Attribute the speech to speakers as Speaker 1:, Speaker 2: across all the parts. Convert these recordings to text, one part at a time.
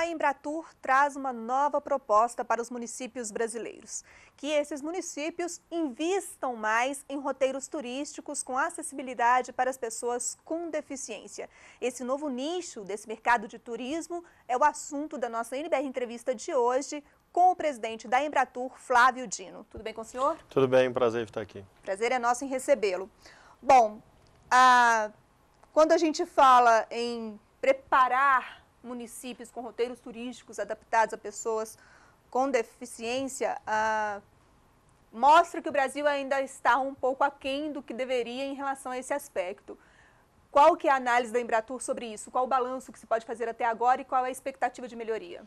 Speaker 1: a Embratur traz uma nova proposta para os municípios brasileiros: que esses municípios invistam mais em roteiros turísticos com acessibilidade para as pessoas com deficiência. Esse novo nicho desse mercado de turismo é o assunto da nossa NBR Entrevista de hoje com o presidente da Embratur, Flávio Dino. Tudo bem com o senhor?
Speaker 2: Tudo bem, prazer estar aqui.
Speaker 1: Prazer é nosso em recebê-lo. Bom, a... quando a gente fala em preparar municípios com roteiros turísticos adaptados a pessoas com deficiência ah, mostra que o Brasil ainda está um pouco aquém do que deveria em relação a esse aspecto. Qual que é a análise da Embratur sobre isso? Qual o balanço que se pode fazer até agora e qual é a expectativa de melhoria?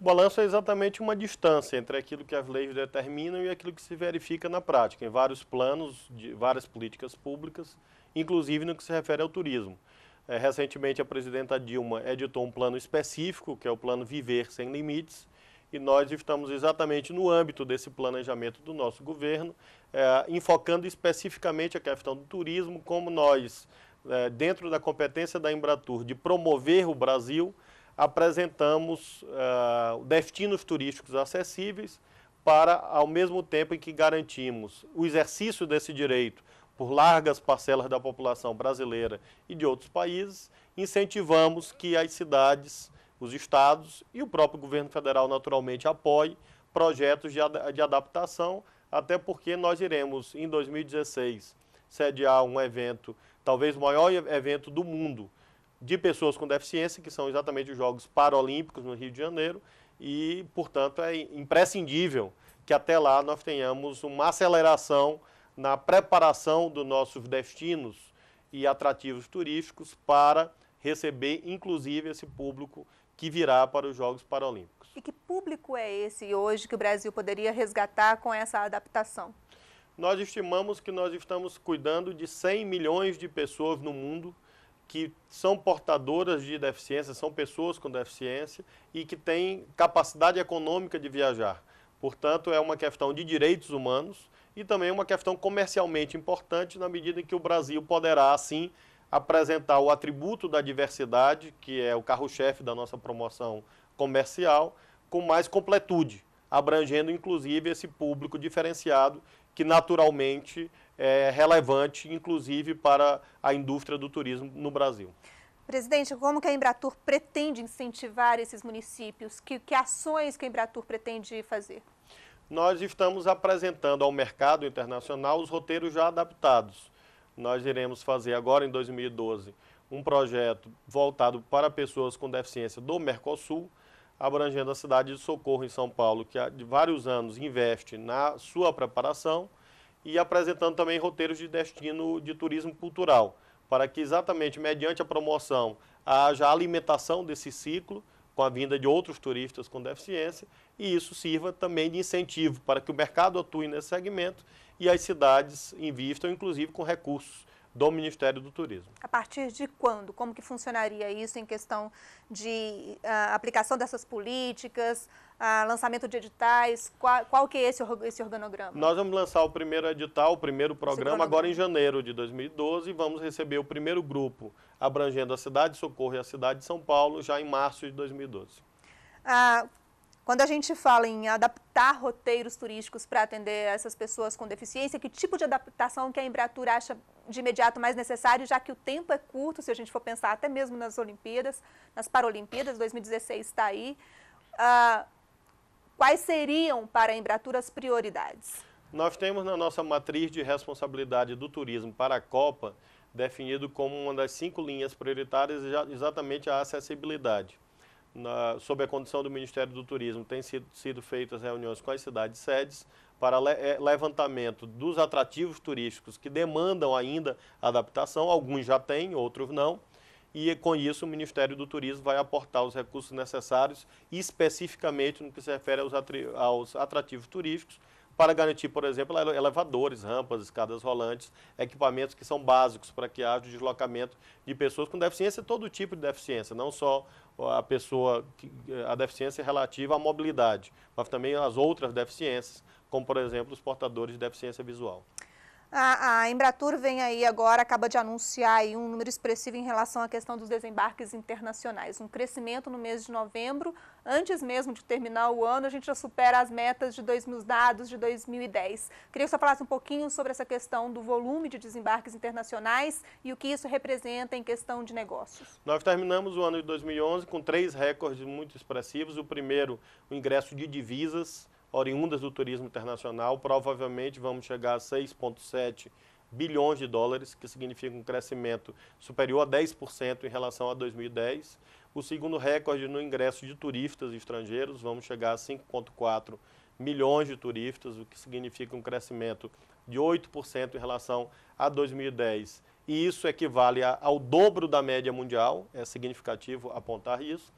Speaker 2: O balanço é exatamente uma distância entre aquilo que as leis determinam e aquilo que se verifica na prática, em vários planos, de várias políticas públicas, inclusive no que se refere ao turismo. É, recentemente, a presidenta Dilma editou um plano específico, que é o plano Viver Sem Limites, e nós estamos exatamente no âmbito desse planejamento do nosso governo, é, enfocando especificamente a questão do turismo, como nós, é, dentro da competência da Embratur de promover o Brasil, apresentamos destinos turísticos acessíveis para, ao mesmo tempo em que garantimos o exercício desse direito por largas parcelas da população brasileira e de outros países, incentivamos que as cidades, os estados e o próprio governo federal, naturalmente, apoiem projetos de, de adaptação, até porque nós iremos, em 2016, sediar um evento, talvez o maior evento do mundo, de pessoas com deficiência, que são exatamente os Jogos Paralímpicos no Rio de Janeiro, e, portanto, é imprescindível que até lá nós tenhamos uma aceleração na preparação dos nossos destinos e atrativos turísticos para receber, inclusive, esse público que virá para os Jogos Paralímpicos. E
Speaker 1: que público é esse hoje que o Brasil poderia resgatar com essa adaptação?
Speaker 2: Nós estimamos que nós estamos cuidando de 100 milhões de pessoas no mundo que são portadoras de deficiência, são pessoas com deficiência e que têm capacidade econômica de viajar. Portanto, é uma questão de direitos humanos e também uma questão comercialmente importante na medida em que o Brasil poderá, assim, apresentar o atributo da diversidade, que é o carro-chefe da nossa promoção comercial, com mais completude, abrangendo inclusive esse público diferenciado que naturalmente é relevante, inclusive para a indústria do turismo no Brasil.
Speaker 1: Presidente, como que a Embratur pretende incentivar esses municípios? Que, que ações que a Embratur pretende fazer?
Speaker 2: nós estamos apresentando ao mercado internacional os roteiros já adaptados. Nós iremos fazer agora, em 2012, um projeto voltado para pessoas com deficiência do Mercosul, abrangendo a cidade de Socorro, em São Paulo, que há vários anos investe na sua preparação, e apresentando também roteiros de destino de turismo cultural, para que exatamente mediante a promoção haja alimentação desse ciclo, com a vinda de outros turistas com deficiência, e isso sirva também de incentivo para que o mercado atue nesse segmento e as cidades invistam, inclusive, com recursos do Ministério do Turismo.
Speaker 1: A partir de quando? Como que funcionaria isso em questão de uh, aplicação dessas políticas, uh, lançamento de editais? Qual, qual que é esse, esse, organograma? Nós
Speaker 2: vamos lançar o primeiro edital, o primeiro programa, agora em janeiro de 2012. e Vamos receber o primeiro grupo abrangendo a cidade de Socorro e a cidade de São Paulo já em março de 2012.
Speaker 1: Uh, quando a gente fala em adaptar roteiros turísticos para atender essas pessoas com deficiência, que tipo de adaptação que a Embratura acha de imediato mais necessário, já que o tempo é curto, se a gente for pensar até mesmo nas Olimpíadas, nas Paralimpíadas, 2016 está aí. Uh, quais seriam para a Embratura as prioridades?
Speaker 2: Nós temos na nossa matriz de responsabilidade do turismo para a Copa definido como uma das cinco linhas prioritárias exatamente a acessibilidade na, sob a condição do Ministério do Turismo, têm sido, sido feitas reuniões com as cidades sedes para le, é, levantamento dos atrativos turísticos que demandam ainda adaptação, alguns já têm, outros não. E com isso o Ministério do Turismo vai aportar os recursos necessários, especificamente no que se refere aos, atrativos turísticos, para garantir, por exemplo, elevadores, rampas, escadas rolantes, equipamentos que são básicos para que haja o deslocamento de pessoas com deficiência, todo tipo de deficiência, não só a pessoa, a deficiência relativa à mobilidade, mas também as outras deficiências, como, por exemplo, os portadores de deficiência visual.
Speaker 1: A, a, Embratur vem aí agora, acaba de anunciar um número expressivo em relação à questão dos desembarques internacionais. Um crescimento no mês de novembro, antes mesmo de terminar o ano, a gente já supera as metas de 2000 dados de 2010. Queria que você falasse um pouquinho sobre essa questão do volume de desembarques internacionais e o que isso representa em questão de negócios.
Speaker 2: Nós terminamos o ano de 2011 com três recordes muito expressivos. O primeiro, o ingresso de divisas oriundas do turismo internacional, provavelmente vamos chegar a 6,7 bilhões de dólares, que significa um crescimento superior a 10% em relação a 2010. O segundo recorde no ingresso de turistas estrangeiros, vamos chegar a 5,4 milhões de turistas, o que significa um crescimento de 8% em relação a 2010. E isso equivale ao dobro da média mundial, é significativo apontar isso.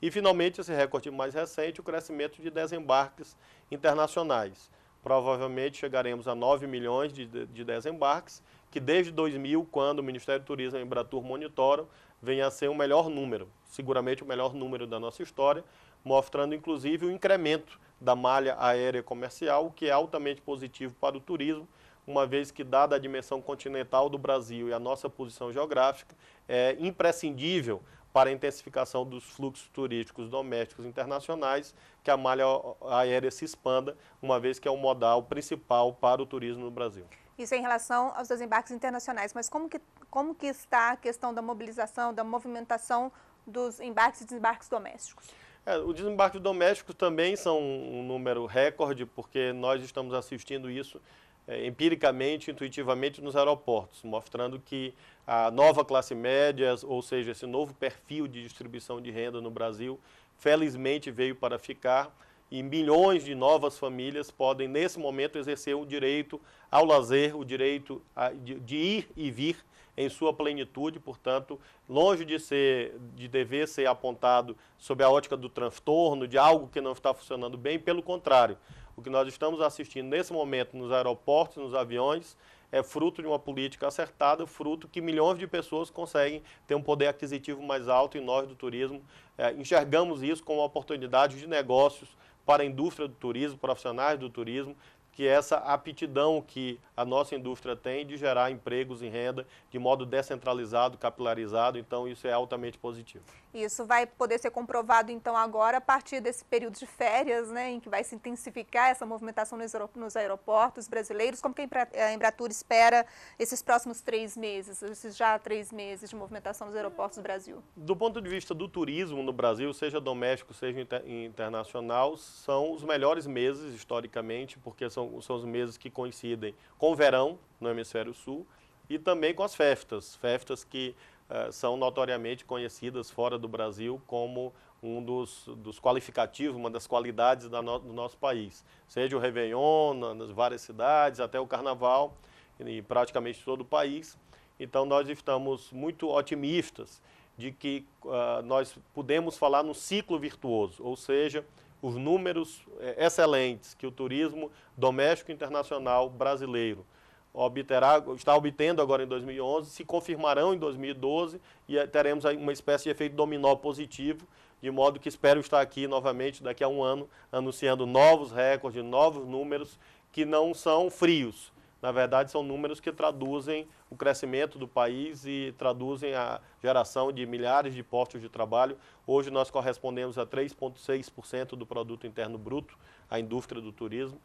Speaker 2: E, finalmente, esse recorde mais recente, o crescimento de desembarques internacionais. Provavelmente chegaremos a 9 milhões de, de desembarques, que desde 2000, quando o Ministério do Turismo e a Embratur monitoram, vem a ser o melhor número, seguramente o melhor número da nossa história, mostrando inclusive o incremento da malha aérea comercial, o que é altamente positivo para o turismo, uma vez que, dada a dimensão continental do Brasil e a nossa posição geográfica, é imprescindível para a intensificação dos fluxos turísticos domésticos e internacionais, que a malha aérea se expanda, uma vez que é o modal principal para o turismo no Brasil.
Speaker 1: Isso em relação aos desembarques internacionais, mas como que, como que está a questão da mobilização, da movimentação dos embarques e desembarques domésticos?
Speaker 2: É, os desembarques domésticos também são um número recorde, porque nós estamos assistindo isso é, empiricamente, intuitivamente nos aeroportos, mostrando que a nova classe média, ou seja, esse novo perfil de distribuição de renda no Brasil, felizmente veio para ficar e milhões de novas famílias podem, nesse momento, exercer o direito ao lazer, o direito a, de, de, ir e vir em sua plenitude, portanto, longe de ser, de dever ser apontado sob a ótica do transtorno, de algo que não está funcionando bem, pelo contrário, o que nós estamos assistindo nesse momento nos aeroportos, nos aviões, é fruto de uma política acertada, fruto que milhões de pessoas conseguem ter um poder aquisitivo mais alto e nós do turismo é, enxergamos isso como uma oportunidade de negócios para a indústria do turismo, profissionais do turismo, que é essa aptidão que a nossa indústria tem de gerar empregos e renda de modo descentralizado, capilarizado, então isso é altamente positivo.
Speaker 1: Isso vai poder ser comprovado então agora a partir desse período de férias, né, em que vai se intensificar essa movimentação nos aeroportos brasileiros. Como que a Embratur espera esses próximos três meses, esses já três meses de movimentação nos aeroportos do Brasil?
Speaker 2: Do ponto de vista do turismo no Brasil, seja doméstico, seja internacional, são os melhores meses historicamente, porque são são, são os meses que coincidem com o verão no hemisfério sul e também com as festas, festas que uh, são notoriamente conhecidas fora do Brasil como um dos, dos qualificativos, uma das qualidades da no, do nosso país, seja o Réveillon, nas várias cidades, até o Carnaval, em praticamente todo o país. Então, nós estamos muito otimistas de que uh, nós podemos falar num ciclo virtuoso, ou seja, os números eh, excelentes que o turismo doméstico e internacional brasileiro obterá, está obtendo agora em 2011 se confirmarão em 2012 e eh, teremos uma espécie de efeito dominó positivo, de modo que espero estar aqui novamente daqui a um ano anunciando novos recordes, novos números que não são frios, na verdade, são números que traduzem o crescimento do país e traduzem a geração de milhares de postos de trabalho. Hoje nós correspondemos a 3,6% do produto interno bruto, a indústria do turismo.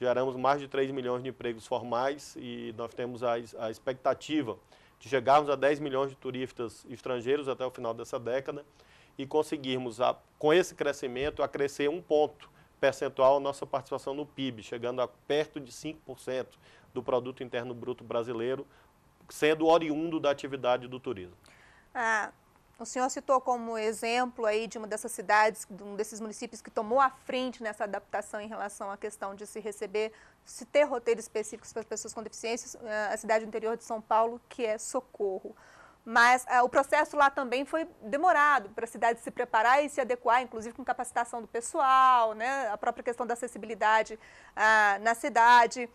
Speaker 2: Geramos mais de 3 milhões de empregos formais e nós temos a, a expectativa de chegarmos a 10 milhões de turistas estrangeiros até o final dessa década e conseguirmos, a, com esse crescimento, a crescer um ponto percentual a nossa participação no PIB, chegando a perto de 5% do produto interno bruto brasileiro, sendo oriundo da atividade do turismo.
Speaker 1: Ah, o senhor citou como exemplo aí de uma dessas cidades, de um desses municípios que tomou a frente nessa adaptação em relação à questão de se receber, se ter roteiros específicos para pessoas com deficiência, ah, a cidade interior de São Paulo, que é Socorro mas eh, o processo lá também foi demorado para a cidade se preparar e se adequar, inclusive com capacitação do pessoal, né? a própria questão da acessibilidade ah, na cidade.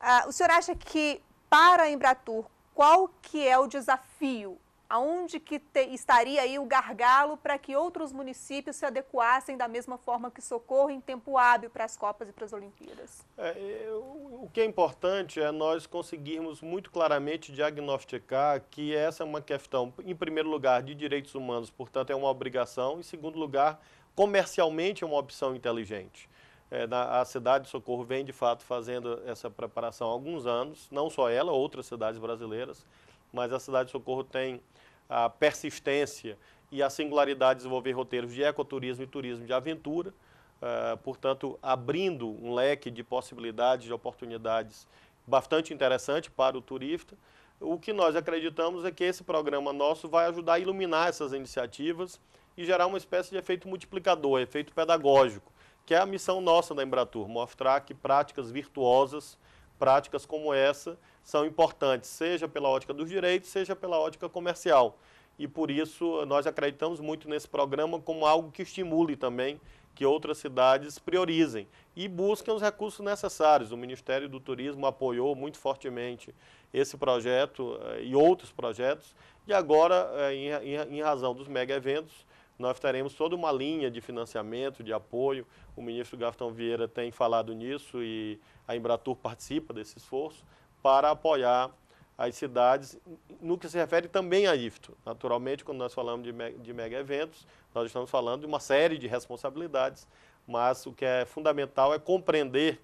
Speaker 1: Ah, o senhor acha que para a Embratur, qual que é o desafio aonde que te, estaria aí o gargalo para que outros municípios se adequassem da mesma forma que Socorro em tempo hábil para as Copas e para as Olimpíadas?
Speaker 2: É, eu, o que é importante é nós conseguirmos muito claramente diagnosticar que essa é uma questão, em primeiro lugar, de direitos humanos, portanto é uma obrigação, em segundo lugar, comercialmente é uma opção inteligente. É, na, a cidade de Socorro vem, de fato, fazendo essa preparação há alguns anos, não só ela, outras cidades brasileiras mas a cidade de Socorro tem a persistência e a singularidade de desenvolver roteiros de ecoturismo e turismo de aventura, uh, portanto, abrindo um leque de possibilidades, de oportunidades bastante interessante para o turista. O que nós acreditamos é que esse programa nosso vai ajudar a iluminar essas iniciativas e gerar uma espécie de efeito multiplicador, efeito pedagógico, que é a missão nossa da Embratur, mostrar que práticas virtuosas práticas como essa são importantes, seja pela ótica dos direitos, seja pela ótica comercial. E por isso nós acreditamos muito nesse programa como algo que estimule também que outras cidades priorizem e busquem os recursos necessários. O Ministério do Turismo apoiou muito fortemente esse projeto eh, e outros projetos, e agora, eh, em razão dos mega eventos, nós teremos toda uma linha de financiamento, de apoio. O ministro Gastão Vieira tem falado nisso e a Embratur participa desse esforço para apoiar as cidades no que se refere também a IFTO. Naturalmente, quando nós falamos de, de mega eventos, nós estamos falando de uma série de responsabilidades, mas o que é fundamental é compreender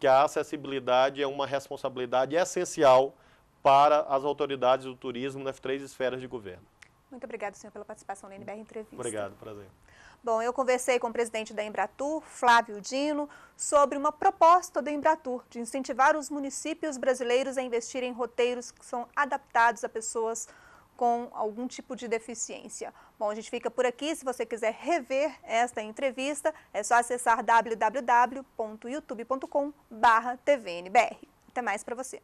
Speaker 2: que a acessibilidade é uma responsabilidade essencial para as autoridades do turismo nas três esferas de governo.
Speaker 1: Muito obrigado, senhor, pela participação na NBR Entrevista. Obrigado, prazer. Bom, eu conversei com o presidente da Embratur, Flávio Dino, sobre uma proposta da Embratur de incentivar os municípios brasileiros a investirem em roteiros que são adaptados a pessoas com algum tipo de deficiência. Bom, a gente fica por aqui. Se você quiser rever esta entrevista, é só acessar www.youtube.com/tvnbr. Até mais para você.